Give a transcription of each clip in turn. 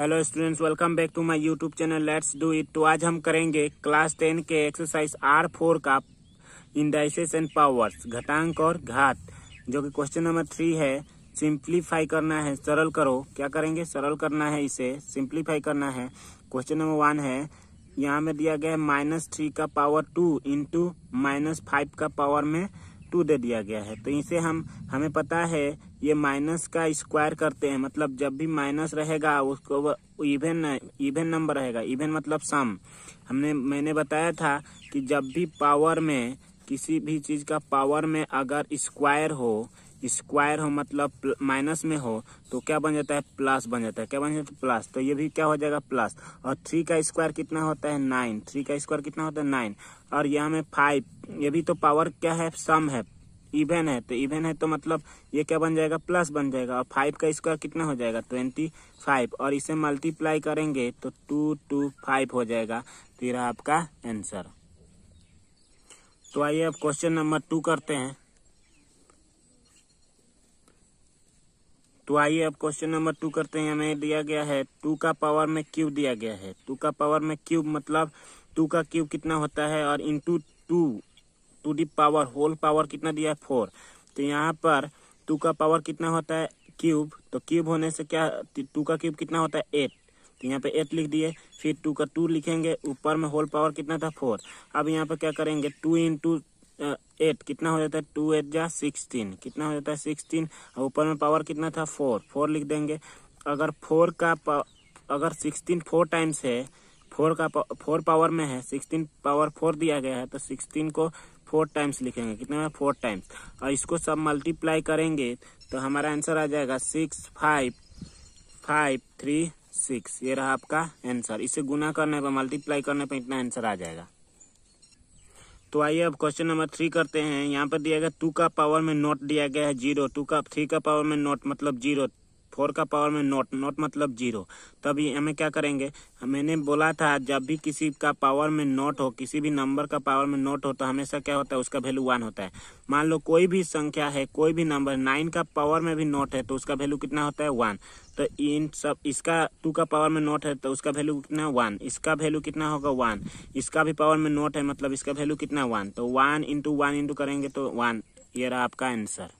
hello students welcome back to my YouTube channel let's do it तो आज हम करेंगे क्लास टेन के एक्सरसाइज आर फोर का इंडाइसेस एंड पावर्स घटांक और घात जो कि क्वेश्चन नंबर थ्री है सिंप्लीफाई करना है सरल करो क्या करेंगे सरल करना है इसे सिंप्लीफाई करना है क्वेश्चन नंबर वन है यहाँ में दिया गया है माइनस थ्री का power two into minus five का पावर में टू दे दिया गया है तो इसे हम हमें पता है ये माइनस का स्क्वायर करते हैं मतलब जब भी माइनस रहेगा उसको इवेन इवन नंबर रहेगा इवेन मतलब सम हमने मैंने बताया था कि जब भी पावर में किसी भी चीज़ का पावर में अगर स्क्वायर हो स्क्वायर हो मतलब माइनस में हो तो क्या बन जाता है प्लस बन जाता है क्या बन जाता है प्लस तो ये भी क्या हो जाएगा प्लस और थ्री का स्क्वायर कितना होता है नाइन थ्री का स्क्वायर कितना होता है नाइन और यहाँ में फाइव ये भी तो पावर क्या है सम है इवन है तो इवन है तो मतलब ये क्या बन जाएगा प्लस बन जाएगा और फाइव का स्क्वायर कितना हो जाएगा ट्वेंटी फाइव और इसे मल्टीप्लाई करेंगे तो टू टू फाइव हो जाएगा तो ये आपका आंसर तो आइए अब क्वेश्चन नंबर टू करते हैं तो आइए अब क्वेश्चन नंबर टू करते हैं हमें दिया गया है टू का पावर में क्यूब दिया गया है टू का पावर में क्यूब मतलब टू का क्यूब कितना होता है और into two two the power whole power कितना दिया है फोर तो यहाँ पर टू का पावर कितना होता है क्यूब तो क्यूब होने से क्या टू का क्यूब कितना होता है एट तो यहाँ पे एट लिख दिए फिर टू का टू लिखेंगे ऊपर में होल पावर कितना था फोर अब यहाँ पे क्या करेंगे टू इंटू एट कितना हो जाता है टू एट जा सिक्सटीन कितना हो जाता है सिक्सटीन और ऊपर में पावर कितना था फोर फोर लिख देंगे अगर फोर का अगर सिक्सटीन फोर टाइम्स है फोर का फोर पावर में है सिक्सटीन पावर फोर दिया गया है तो सिक्सटीन को फोर टाइम्स लिखेंगे कितने में फोर टाइम्स और इसको सब मल्टीप्लाई करेंगे तो हमारा आंसर आ जाएगा six five five three six ये रहा आपका आंसर इसे गुना करने पर मल्टीप्लाई करने पर इतना आंसर आ जाएगा तो आइए अब क्वेश्चन नंबर थ्री करते हैं यहाँ पर दिया गया टू का पावर में नोट दिया गया है जीरो टू का थ्री का पावर में नोट मतलब जीरो फोर का पावर में नोट नोट मतलब जीरो तभी हमें क्या करेंगे मैंने बोला था जब भी किसी का पावर में नोट हो किसी भी नंबर का पावर में नोट हो तो हमेशा क्या होता है उसका वैल्यू वन होता है मान लो कोई भी संख्या है कोई भी नंबर नाइन का पावर में भी नोट है तो उसका वैल्यू कितना होता है वन तो इन सब इसका टू का पावर में नोट है तो उसका वैल्यू कितना वन इसका वैल्यू कितना होगा वन इसका भी पावर में नोट है मतलब इसका वैल्यू कितना वन तो वन इंटू वन इंटू करेंगे तो वन ये रहा आपका आंसर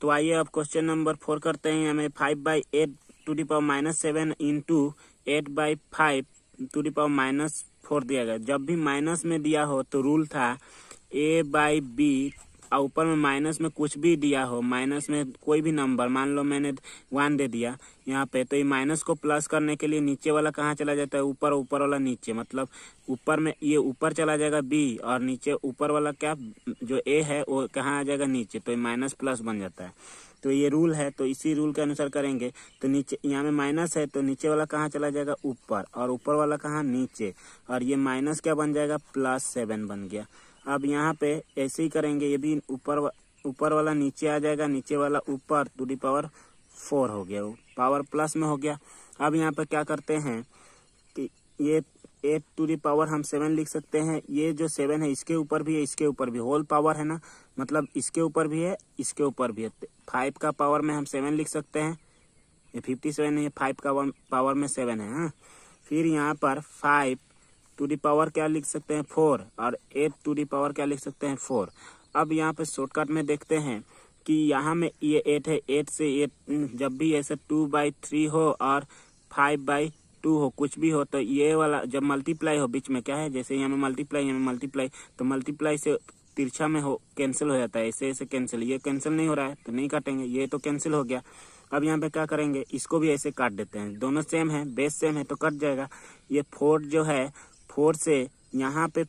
तो आइए अब क्वेश्चन नंबर फोर करते हैं हमें five by eight to the power minus seven into eight by five to the power minus four दिया गया जब भी माइनस में दिया हो तो रूल था ए बाई बी और ऊपर में माइनस में कुछ भी दिया हो माइनस में कोई भी नंबर मान लो मैंने वन दे दिया यहाँ पे तो ये माइनस को प्लस करने के लिए नीचे वाला कहाँ चला जाता है ऊपर ऊपर वाला नीचे मतलब ऊपर में ये ऊपर चला जाएगा बी और नीचे ऊपर वाला क्या जो ए है वो कहाँ आ जाएगा नीचे तो ये माइनस प्लस बन जाता है तो ये रूल है तो इसी रूल के अनुसार करेंगे तो नीचे यहाँ में माइनस है तो नीचे वाला कहाँ चला जाएगा ऊपर और ऊपर वाला कहाँ नीचे और ये माइनस क्या बन जाएगा प्लस सेवन बन गया अब यहाँ पे ऐसे ही करेंगे ये भी ऊपर ऊपर वाला नीचे आ जाएगा नीचे वाला ऊपर टू डी पावर फोर हो गया वो पावर प्लस में हो गया अब यहाँ पे क्या करते हैं कि ये एट टू दी पावर हम सेवन लिख सकते हैं ये जो सेवन है इसके ऊपर भी है इसके ऊपर भी होल पावर है ना मतलब इसके ऊपर भी है इसके ऊपर भी है तो फाइव का पावर में हम सेवन लिख सकते हैं ये फिफ्टी सेवन है फाइव का पावर में सेवन है हाँ फिर यहाँ पर फाइव टू दी पावर क्या लिख सकते हैं फोर और एट टू दी पावर क्या लिख सकते हैं फोर अब यहाँ पे शॉर्टकट में देखते हैं कि यहाँ में ये एट है एट से एट जब भी ऐसे टू बाई थ्री हो और फाइव बाई टू हो कुछ भी हो तो ये वाला जब मल्टीप्लाई हो बीच में क्या है जैसे यहाँ में मल्टीप्लाई यहाँ में मल्टीप्लाई तो मल्टीप्लाई से तिरछा में हो कैंसिल हो जाता है ऐसे ऐसे कैंसिल ये कैंसिल नहीं हो रहा है तो नहीं काटेंगे ये तो कैंसिल हो गया अब यहाँ पे क्या करेंगे इसको भी ऐसे काट देते हैं दोनों सेम है बेस सेम है तो कट जाएगा ये फोर जो है फोर से यहाँ पे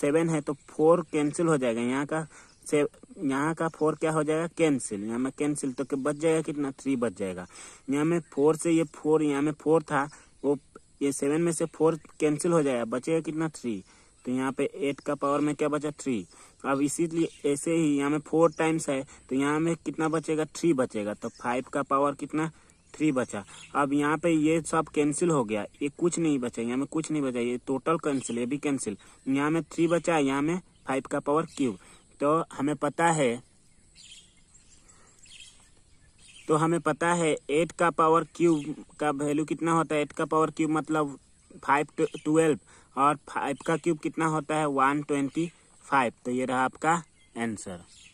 सेवन है तो फोर कैंसिल हो जाएगा यहाँ का से यहाँ का फोर क्या हो जाएगा कैंसिल यहाँ में कैंसिल तो बच जाएगा कितना थ्री बच जाएगा यहाँ में फोर से ये फोर यहाँ में फोर था वो ये सेवन में से फोर कैंसिल हो जाएगा बचेगा कितना थ्री तो यहाँ पे एट का पावर में क्या बचा थ्री अब इसीलिए ऐसे ही यहाँ में फोर टाइम्स है तो यहाँ में कितना बचेगा थ्री बचेगा तो फाइव का पावर कितना थ्री बचा अब यहाँ पे ये सब कैंसिल हो गया ये कुछ नहीं बचा यहाँ में कुछ नहीं बचा ये टोटल कैंसिल ये भी कैंसिल यहाँ में थ्री बचा यहाँ में फाइव का पावर क्यूब तो हमें पता है तो हमें पता है एट का पावर क्यूब का वैल्यू कितना होता है एट का पावर क्यूब मतलब फाइव ट्वेल्व और फाइव का क्यूब कितना होता है वन ट्वेंटी फाइव तो ये रहा आपका आंसर